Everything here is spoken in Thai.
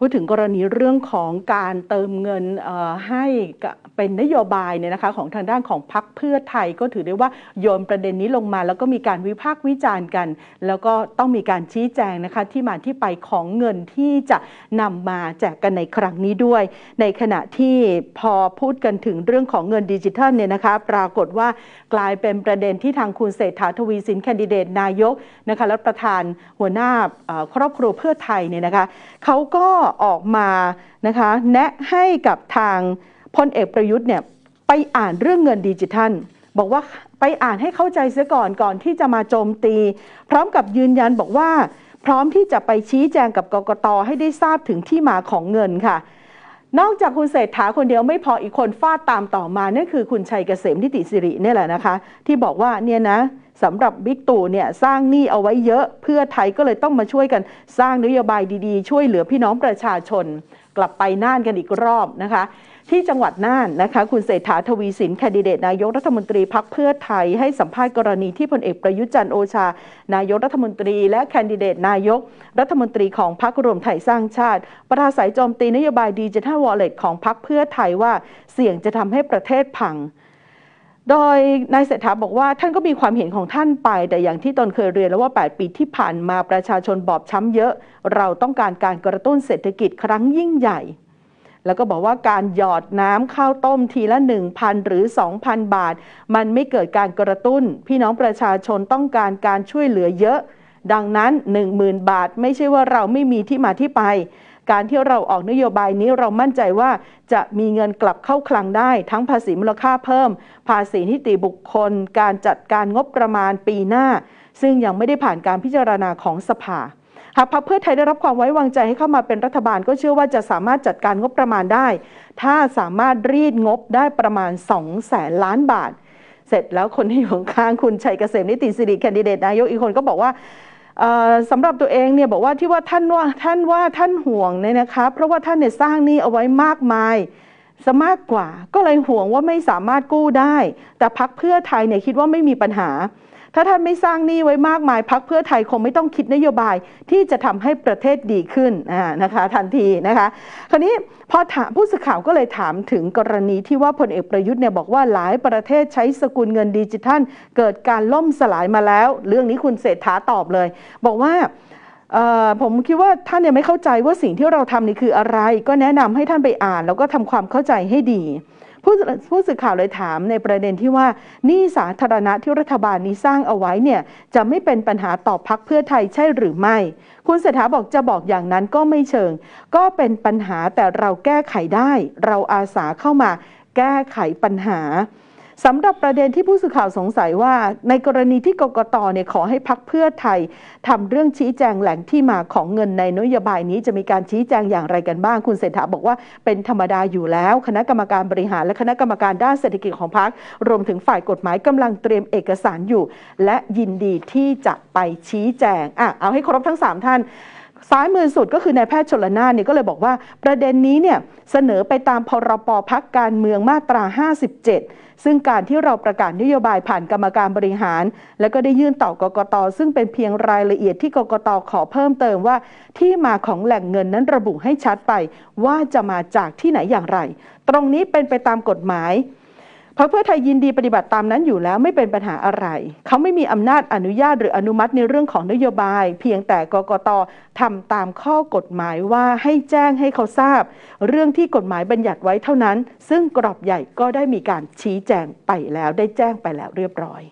พูดถึงกรณีเรื่องของการเติมเงินให้เป็นนโยบายเนี่ยนะคะของทางด้านของพรรคเพื่อไทย ก็ถือได้ว่าโยนประเด็นนี้ลงมา แล้วก็มีการวิพากษ์วิจารณ์กัน แล้วก็ต้องมีการชี้แจงนะคะที่มาที่ไปของเงินที่จะนำมาแจกกันในครั้งนี้ด้วย ในขณะที่พอพูดกันถึงเรื่องของเงินดิจิทัลเนี่ยนะคะปรากฏว่ากลายเป็นประเด็นที่ทางคุณเศรษฐาทวีสินแคนดิเดตนายกนะคะและประธานหัวหน้าครอบครัวเพื่อไทยเนี่ยนะคะเขาก็็ออกมานะคะ แนะให้กับทางพลเอกประยุทธ์เนี่ยไปอ่านเรื่องเงินดิจิทัล บอกว่าไปอ่านให้เข้าใจเสียก่อนก่อนที่จะมาโจมตี พร้อมกับยืนยันบอกว่า พร้อมที่จะไปชี้แจงกับกกตให้ได้ทราบถึงที่มาของเงินค่ะ นอกจากคุณเศรษฐาคนเดียวไม่พออีกคนฟาดตามต่อมานั่นคือคุณชัยเกษมนิติสิรินี่แหละนะคะ ที่บอกว่าเนี่ยนะสำหรับบิ๊กตู่เนี่ยสร้างหนี้เอาไว้เยอะเพื่อไทยก็เลยต้องมาช่วยกัน สร้างนโยบายดีๆช่วยเหลือพี่น้องประชาชน กลับไปน่านกันอีกรอบนะคะ ที่จังหวัดน่านนะคะคุณเศรษฐาทวีสินแคนดิเดต นายกรัฐมนตรีพักเพื่อไทย ให้สัมภาษณ์กรณี ที่พลเอกประยุจันโอชา นายกรัฐมนตรีและแคนดิเดต นายกรัฐมนตรีของพักรวมไทยสร้างชาติ ประาสายโจมตีนโยบายดิจิทัลวอลเล็ตของพักเพื่อไทยว่าเสี่ยงจะทำให้ประเทศพังโดยนายเศรษฐาบอกว่าท่านก็มีความเห็นของท่านไป แต่อย่างที่ตนเคยเรียนแล้วว่า 8 ปีที่ผ่านมาประชาชนบอบช้ำเยอะ เราต้องการการกระตุ้นเศรษฐกิจครั้งยิ่งใหญ่ แล้วก็บอกว่าการหยอดน้ำข้าวต้มทีละ 1,000 หรือ 2,000 บาท มันไม่เกิดการกระตุ้น พี่น้องประชาชนต้องการการช่วยเหลือเยอะ ดังนั้น 10,000 บาทไม่ใช่ว่าเราไม่มีที่มาที่ไปการที่เราออกนโยบายนี้เรามั่นใจว่าจะมีเงินกลับเข้าคลังได้ ทั้งภาษีมูลค่าเพิ่ม ภาษีนิติบุคคลการจัดการงบประมาณปีหน้า ซึ่งยังไม่ได้ผ่านการพิจารณาของสภาหากพรรคเพื่อไทยได้รับความไว้วางใจให้เข้ามาเป็นรัฐบาลก็เชื่อว่าจะสามารถจัดการงบประมาณได้ ถ้าสามารถรีดงบได้ประมาณ2แสนล้านบาท เสร็จแล้วคนที่อยู่ข้างคุณชัยเกษมนิติสิริแคนดิเดตนายกอีกคนก็บอกว่าสำหรับตัวเองเนี่ยบอกว่าที่ว่าท่านว่าท่านว่าท่านห่วงเนี่ยนะคะเพราะว่าท่านเนี่ยสร้างนี้เอาไว้มากมาย สมากกว่า ก็เลยห่วงว่าไม่สามารถกู้ได้ แต่พักเพื่อไทยเนี่ยคิดว่าไม่มีปัญหาถ้าท่านไม่สร้างหนี้ไว้มากมายพักเพื่อไทยคงไม่ต้องคิดนโยบายที่จะทำให้ประเทศดีขึ้นนะคะทันทีนะคะคราวนี้พอถามผู้สื่อข่าวก็เลยถามถึงกรณีที่ว่าพลเอกประยุทธ์เนี่ยบอกว่าหลายประเทศใช้สกุลเงินดิจิทัล เกิดการล่มสลายมาแล้ว เรื่องนี้คุณเศรษฐาตอบเลย บอกว่าผมคิดว่าท่านเนี่ยไม่เข้าใจว่าสิ่งที่เราทำนี่คืออะไร ก็แนะนำให้ท่านไปอ่านแล้วก็ทำความเข้าใจให้ดีผู้ผู้สื่อข่าวเลยถามในประเด็นที่ว่า นี่สาธารณะที่รัฐบาลนี้สร้างเอาไว้เนี่ย จะไม่เป็นปัญหาต่อพักเพื่อไทยใช่หรือไม่ คุณเศรษฐาบอกจะบอกอย่างนั้นก็ไม่เชิง ก็เป็นปัญหาแต่เราแก้ไขได้ เราอาสาเข้ามาแก้ไขปัญหาสำหรับประเด็นที่ผู้สื่อข่าวสงสัยว่าในกรณีที่กกตเนี่ยขอให้พักเพื่อไทย ทำเรื่องชี้แจงแหล่งที่มาของเงินในนโยบายนี้จะมีการชี้แจงอย่างไรกันบ้าง คุณเศรษฐาบอกว่าเป็นธรรมดาอยู่แล้ว คณะกรรมการบริหารและคณะกรรมการด้านเศรษฐกิจของพัก รวมถึงฝ่ายกฎหมายกำลังเตรียมเอกสารอยู่ และยินดีที่จะไปชี้แจงอ่ะเอาให้ครบทั้ง3ท่านซ้ายมือสุดก็คือนายแพทย์ชนละนานเนี่ยก็เลยบอกว่าประเด็นนี้เนี่ยเสนอไปตามพรปพักการเมืองมาตรา 57 ซึ่งการที่เราประกาศนโยบายผ่านกรรมการบริหาร และก็ได้ยื่นต่อกกต ซึ่งเป็นเพียงรายละเอียดที่กกตขอเพิ่มเติมว่า ที่มาของแหล่งเงินนั้นระบุให้ชัดไป ว่าจะมาจากที่ไหนอย่างไร ตรงนี้เป็นไปตามกฎหมายพรรคเพื่อไทยยินดีปฏิบัติตามนั้นอยู่แล้วไม่เป็นปัญหาอะไร เขาไม่มีอำนาจอนุญาตหรืออนุมัติในเรื่องของนโยบาย เพียงแต่กกตทำตามข้อกฎหมายว่าให้แจ้งให้เขาทราบ เรื่องที่กฎหมายบัญญัติไว้เท่านั้น ซึ่งกรอบใหญ่ก็ได้มีการชี้แจงไปแล้วได้แจ้งไปแล้วเรียบร้อย